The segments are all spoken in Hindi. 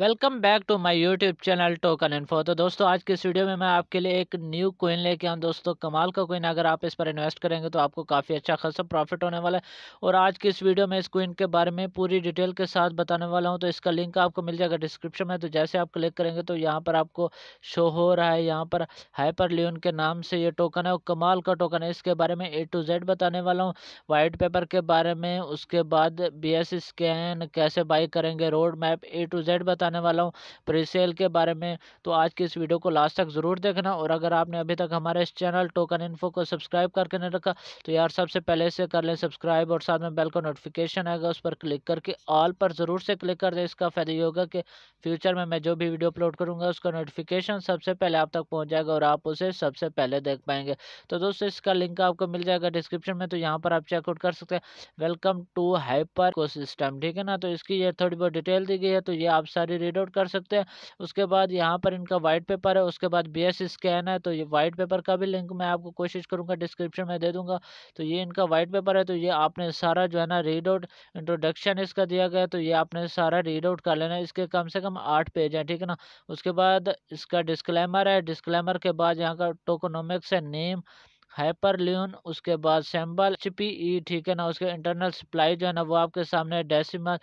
welcome back to my YouTube channel token info तो दोस्तों आज के इस वीडियो में मैं आपके लिए एक न्यू कोइन लेके आऊँ दोस्तों कमाल का कोइन अगर आप इस पर इन्वेस्ट करेंगे तो आपको काफ़ी अच्छा खासा प्रॉफिट होने वाला है और आज की इस वीडियो में इस कोइन के बारे में पूरी डिटेल के साथ बताने वाला हूँ तो इसका लिंक आपको मिल जाएगा डिस्क्रिप्शन में तो जैसे आप क्लिक करेंगे तो यहाँ पर आपको शो हो रहा है यहाँ पर हाइपर लियन के नाम से ये टोकन है और कमाल का टोकन है इसके बारे में ए टू जेड बताने वाला हूँ वाइट पेपर के बारे में उसके बाद बी स्कैन कैसे बाई करेंगे road map A to Z बता बताने वाला हूँ प्रीसेल सेल के बारे में तो आज की इस वीडियो को लास्ट तक ज़रूर देखना और अगर आपने अभी तक हमारे इस चैनल टोकन इन्फो को सब्सक्राइब करके नहीं रखा तो यार सबसे पहले से कर लें सब्सक्राइब और साथ में बेल का नोटिफिकेशन आएगा उस पर क्लिक करके ऑल पर ज़रूर से क्लिक कर दें इसका फ़ायदा ये होगा कि फ्यूचर में मैं जो भी वीडियो अपलोड करूँगा उसका नोटिफिकेशन सबसे पहले आप तक पहुँच जाएगा और आप उसे सबसे पहले देख पाएंगे तो दोस्तों इसका लिंक आपको मिल जाएगा डिस्क्रिप्शन में तो यहाँ पर आप चेकआउट कर सकते हैं वेलकम टू हाइपर को सिस्टम ठीक है ना तो इसकी ये थोड़ी बहुत डिटेल दी गई है तो ये आप सारी रीड आउट कर सकते हैं उसके बाद यहाँ पर इनका वाइट पेपर है उसके बाद बी स्कैन है तो ये वाइट पेपर का भी लिंक मैं आपको कोशिश करूँगा डिस्क्रिप्शन में दे दूँगा तो ये इनका वाइट पेपर है तो ये आपने सारा जो है ना रीड आउट इंट्रोडक्शन इसका दिया गया तो ये आपने सारा रीड आउट कर लेना है इसके कम से कम आठ पेज हैं ठीक है ना उसके बाद इसका डिस्क्लेमर है डिस्क्लेमर के बाद यहाँ का टोकोनोमिक्स है नेम हाइपर हाइपरल्यून उसके बाद सैम्बल एच e, ठीक है ना उसके इंटरनल सप्लाई जो है ना वो आपके सामने डेसिमल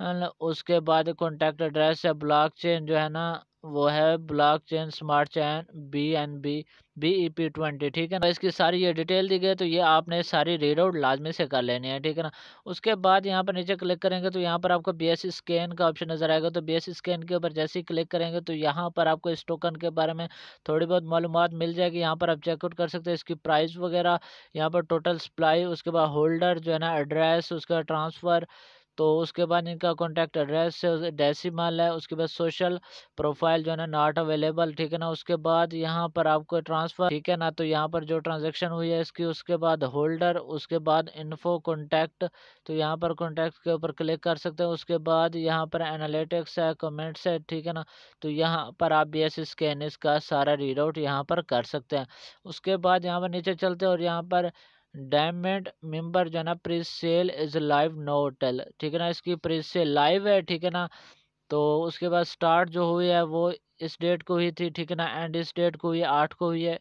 हाँ, उसके बाद कॉन्टैक्ट एड्रेस है ब्लॉक चेन जो है ना वो है blockchain smart chain B N B B E P twenty ठीक है ना इसकी सारी ये डिटेल दी गई तो ये आपने सारी रीड आउट लाजमी से कर लेनी है ठीक है ना उसके बाद यहाँ पर नीचे क्लिक करेंगे तो यहाँ पर आपको बी एस स्कैन का ऑप्शन नज़र आएगा तो बी एस स्कैन के ऊपर जैसे ही क्लिक करेंगे तो यहाँ पर आपको इस टोकन के बारे में थोड़ी बहुत मालूम मिल जाएगी यहाँ पर आप चेकआउट कर सकते हैं इसकी प्राइस वगैरह यहाँ पर टोटल सप्लाई उसके बाद होल्डर जो है ना एड्रेस उसका ट्रांसफ़र तो उसके बाद इनका कॉन्टैक्ट एड्रेस डेसिमल है उसके बाद सोशल प्रोफाइल जो है ना नॉट अवेलेबल ठीक है ना उसके बाद यहाँ पर आपको ट्रांसफ़र ठीक है ना तो यहाँ पर जो ट्रांजेक्शन हुई है इसकी उसके बाद होल्डर उसके बाद इन्फो कॉन्टैक्ट तो यहाँ पर कॉन्टैक्ट के ऊपर क्लिक कर सकते हैं उसके बाद यहाँ पर एनालिटिक्स है कमेंट्स है ठीक है ना तो यहाँ पर आप बी एस स्कैन इसका सारा रीड आउट यहाँ पर कर सकते हैं उसके बाद यहाँ पर नीचे चलते हैं और यहाँ पर डायमंड मेंबर जो है ना presale is live no होटल ठीक है ना इसकी प्री सेल लाइव है ठीक है ना तो उसके बाद स्टार्ट जो हुई है वो इस डेट को हुई थी ठीक है ना एंड इस डेट को हुई है आठ को हुई है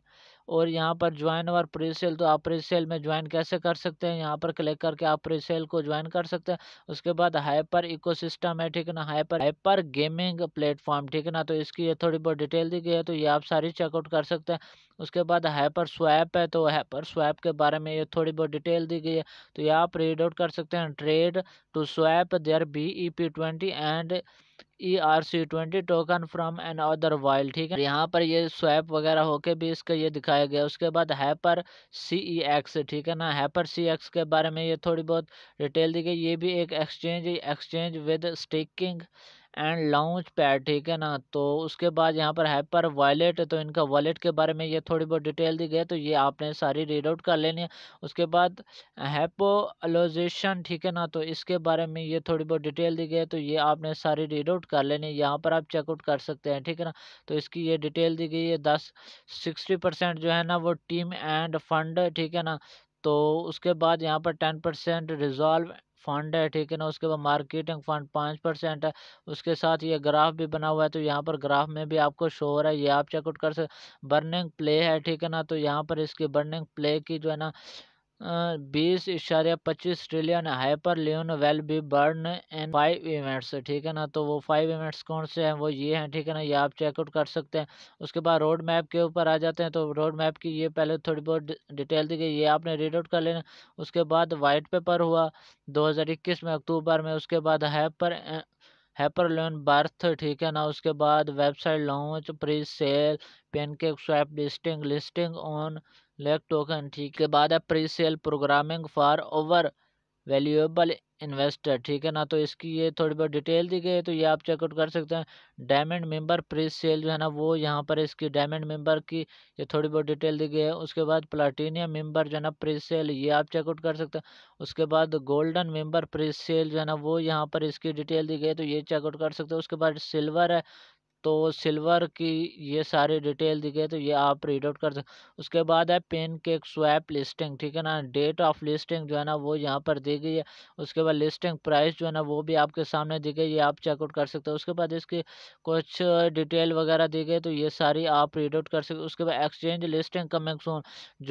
और यहाँ पर ज्वाइन और प्री सेल तो आप प्री सेल में ज्वाइन कैसे कर सकते हैं यहाँ पर क्लिक करके आप प्री सेल को ज्वाइन कर सकते हैं उसके बाद हाइपर इकोसिस्टम है ठीक है ना हाइपर हाइपर गेमिंग प्लेटफॉर्म ठीक है ना तो इसकी ये थोड़ी बहुत डिटेल दी गई है तो ये आप सारी चेकआउट कर सकते हैं उसके बाद हाइपर स्वैप है तो हाइपर स्वैप के बारे में ये थोड़ी बहुत डिटेल दी गई है तो ये आप रीड आउट कर सकते हैं trade to swap there B E P twenty and E R C twenty token from another while ठीक है यहाँ पर ये स्वैप वगैरह होके भी इसका ये दिखाया गया उसके बाद हैपर सी ई एक्स ठीक है ना हैपर सी एक्स के बारे में ये थोड़ी बहुत डिटेल दी गई ये भी एक exchange exchange with staking and launchpad ठीक है ना तो उसके बाद यहाँ पर हैपर वॉलेट तो इनका वॉलेट के बारे में ये थोड़ी बहुत डिटेल दी गई है तो ये आपने सारी रीड आउट कर लेनी है उसके बाद हैपोलोजेशन ठीक है ना तो इसके बारे में ये थोड़ी बहुत डिटेल दी गई है तो ये आपने सारी रीड आउट कर लेनी है यहाँ पर आप चेकआउट कर सकते हैं ठीक है ना तो इसकी ये डिटेल दी गई है दस सिक्सटी परसेंट जो है ना वो टीम एंड फंड ठीक है ना तो उसके बाद यहाँ पर टेन परसेंट रिजॉल्व फंड है ठीक है ना उसके बाद मार्केटिंग फंड पाँच परसेंट है उसके साथ ये ग्राफ भी बना हुआ है तो यहाँ पर ग्राफ में भी आपको शो हो रहा है ये आप चेकआउट कर सकते बर्निंग प्ले है ठीक है ना तो यहाँ पर इसकी बर्निंग प्ले की जो है ना बीस इशारे पच्चीस trillion hyper Leon will be burn and five events ठीक है ना तो वो फाइव इवेंट्स कौन से हैं वो ये हैं ठीक है ना ये आप चेकआउट कर सकते हैं उसके बाद रोड मैप के ऊपर आ जाते हैं तो रोड मैप की ये पहले थोड़ी बहुत डिटेल दी गई ये आपने रीड आउट कर लेना उसके बाद वाइट पेपर हुआ दो में अक्टूबर में उसके बाद हैपर हैपर लोन बर्थ ठीक है ना उसके बाद website launch presale PancakeSwap listing listing on lake token ठीक के बाद है presale programming for over valuable investor ठीक है ना तो इसकी ये थोड़ी बहुत डिटेल दी गई है तो ये आप चेकआउट कर सकते हैं डायमंड मेंबर प्री सेल जो है ना वो यहाँ पर इसकी डायमंड मेंबर की ये थोड़ी बहुत डिटेल दी गई है उसके बाद प्लाटीनियम मेंबर जो है ना प्री सेल ये आप चेकआउट कर सकते हैं उसके बाद गोल्डन मेंबर प्री सेल जो है ना वो यहाँ पर इसकी डिटेल दी गई है तो ये चेकआउट कर सकते हैं उसके बाद सिल्वर है तो सिल्वर की ये सारी डिटेल दी गई तो ये आप रीड आउट कर सकते उसके बाद है पेन केक स्वैप लिस्टिंग ठीक है ना डेट ऑफ लिस्टिंग जो है ना वो यहाँ पर दी गई है उसके बाद लिस्टिंग प्राइस जो है ना वो भी आपके सामने दी गई ये आप चेकआउट कर सकते हो उसके बाद इसकी कुछ डिटेल वगैरह दी गई तो ये सारी आप रीड आउट कर सकते उसके बाद एक्सचेंज लिस्टिंग कमिंग सून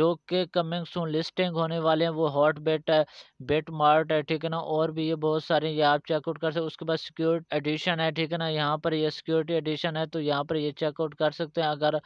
जो कि कमिंग सून लिस्टिंग होने वाले हैं वो हॉट बेट है बेट मार्ट है ठीक है ना और भी ये बहुत सारे ये आप चेकआउट कर सकते उसके बाद सिक्योरिटी एडिशन है ठीक है ना यहाँ पर ये सिक्योरिटी एडिशन एप्लीकेशन है तो यहाँ पर ये चेकआउट कर सकते हैं अगर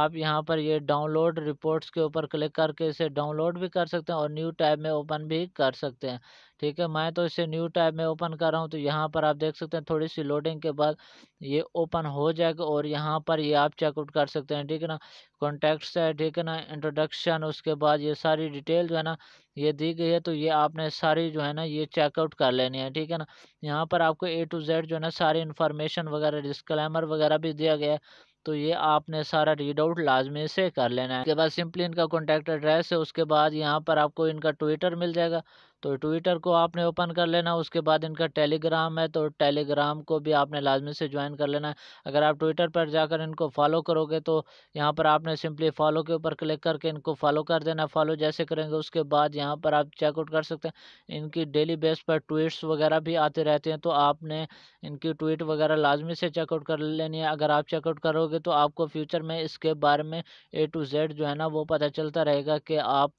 आप यहाँ पर ये डाउनलोड रिपोर्ट्स के ऊपर क्लिक करके इसे डाउनलोड भी कर सकते हैं और न्यू टैब में ओपन भी कर सकते हैं ठीक है मैं तो इसे न्यू टाइप में ओपन कर रहा हूँ तो यहाँ पर आप देख सकते हैं थोड़ी सी लोडिंग के बाद ये ओपन हो जाएगा और यहाँ पर ये आप चेकआउट कर सकते हैं ठीक है ना कॉन्टैक्ट्स है ठीक है ना इंट्रोडक्शन उसके बाद ये सारी डिटेल जो है ना ये दी गई है तो ये आपने सारी जो है ना ये चेकआउट कर लेनी है ठीक है ना यहाँ पर आपको ए टू जेड जो है ना सारी इन्फॉर्मेशन वगैरह डिस्कलैमर वगैरह भी दिया गया है तो ये आपने सारा रीड आउट लाजमी से कर लेना है उसके बाद सिंपली इनका कॉन्टैक्ट एड्रेस है उसके बाद यहाँ पर आपको इनका ट्विटर मिल जाएगा तो ट्विटर को आपने ओपन कर लेना उसके बाद इनका टेलीग्राम है तो टेलीग्राम को भी आपने लाजमी से ज्वाइन कर लेना है अगर आप ट्विटर पर जाकर इनको फॉलो करोगे तो यहाँ पर आपने सिंपली फॉलो के ऊपर क्लिक करके इनको फॉलो कर देना फॉलो जैसे करेंगे उसके बाद यहाँ पर आप चेकआउट कर सकते हैं इनकी डेली बेस पर ट्वीट्स वगैरह भी आते रहते हैं तो आपने इनकी ट्वीट वगैरह लाजमी से चेकआउट कर लेनी है अगर आप चेकआउट करोगे तो आपको फ्यूचर में इसके बारे में ए टू जेड जो है ना वो पता चलता रहेगा कि आप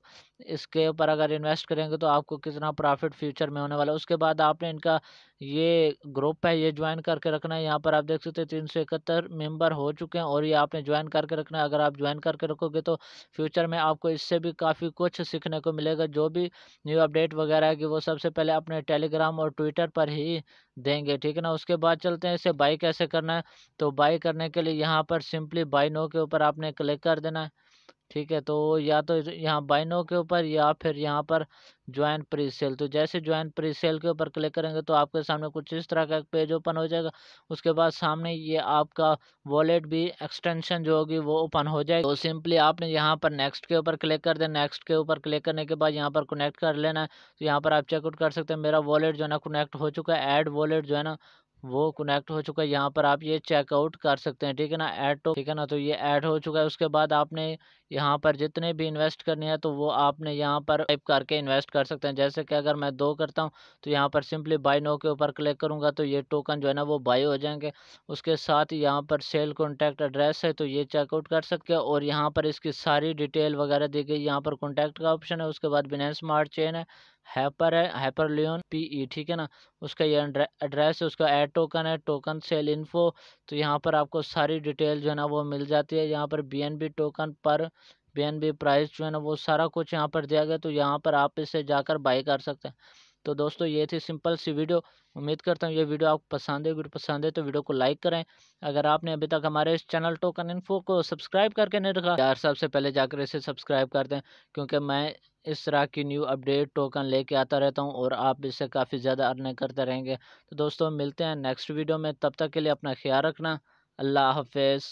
इसके ऊपर अगर इन्वेस्ट करेंगे तो आपको कितना प्रॉफिट फ्यूचर में होने वाला है उसके बाद आपने इनका ये ग्रुप है ये ज्वाइन करके रखना है यहाँ पर आप देख सकते हैं तीन सौ इकहत्तर मेम्बर हो चुके हैं और ये आपने ज्वाइन करके रखना है अगर आप ज्वाइन करके रखोगे तो फ्यूचर में आपको इससे भी काफ़ी कुछ सीखने को मिलेगा जो भी न्यू अपडेट वगैरह है कि वो सबसे पहले अपने टेलीग्राम और ट्विटर पर ही देंगे ठीक है ना उसके बाद चलते हैं इसे बाई कैसे करना है तो बाई करने के लिए यहाँ पर सिंपली बाई नो के ऊपर आपने क्लिक कर देना है ठीक है तो या तो यहाँ बाइनो के ऊपर या फिर यहाँ पर ज्वाइन प्री सेल तो जैसे ज्वाइन प्री सेल के ऊपर क्लिक करेंगे तो आपके सामने कुछ इस तरह का एक पेज ओपन हो जाएगा उसके बाद सामने ये आपका वॉलेट भी एक्सटेंशन जो होगी वो ओपन हो जाएगा तो सिंपली आपने यहाँ पर नेक्स्ट के ऊपर क्लिक कर देना नेक्स्ट के ऊपर क्लिक करने के बाद यहाँ पर कनेक्ट कर लेना है तो यहाँ पर आप चेकआउट कर सकते हैं मेरा वॉलेट जो है ना कनेक्ट हो चुका है एड वॉलेट जो है ना वो कनेक्ट हो चुका है यहाँ पर आप ये चेकआउट कर सकते हैं ठीक है ना ऐड तो ठीक है ना तो ये ऐड हो चुका है उसके बाद आपने यहाँ पर जितने भी इन्वेस्ट करने हैं तो वो आपने यहाँ पर टाइप करके इन्वेस्ट कर सकते हैं जैसे कि अगर मैं दो करता हूँ तो यहाँ पर सिंपली बाई नो के ऊपर क्लिक करूँगा तो ये टोकन जो है ना वो बाई हो जाएंगे उसके साथ यहाँ पर सेल कॉन्टैक्ट एड्रेस है तो ये चेकआउट कर सकते हैं और यहाँ पर इसकी सारी डिटेल वगैरह दी गई यहाँ पर कॉन्टैक्ट का ऑप्शन है उसके बाद बिना स्मार्ट चेन है हैपर है हैपर लियोन पी ई ठीक है ना उसका ये एड्रेस है उसका एड टोकन है टोकन सेल इन्फो तो यहाँ पर आपको सारी डिटेल जो है ना वो मिल जाती है यहाँ पर बी एन बी टोकन पर बी प्राइस जो है ना वो सारा कुछ यहाँ पर दिया गया तो यहाँ पर आप इसे जाकर बाई कर सकते हैं तो दोस्तों ये थी सिंपल सी वीडियो उम्मीद करता हूँ ये वीडियो आपको पसंद है वीडियो पसंद है तो वीडियो को लाइक करें अगर आपने अभी तक हमारे इस चैनल टोकन इन्फो को सब्सक्राइब करके नहीं रखा यार सबसे पहले जाकर इसे सब्सक्राइब कर दें क्योंकि मैं इस तरह की न्यू अपडेट टोकन लेके आता रहता हूँ और आप इससे काफ़ी ज़्यादा अर्निंग करते रहेंगे तो दोस्तों मिलते हैं नेक्स्ट वीडियो में तब तक के लिए अपना ख्याल रखना अल्लाह हाफिज़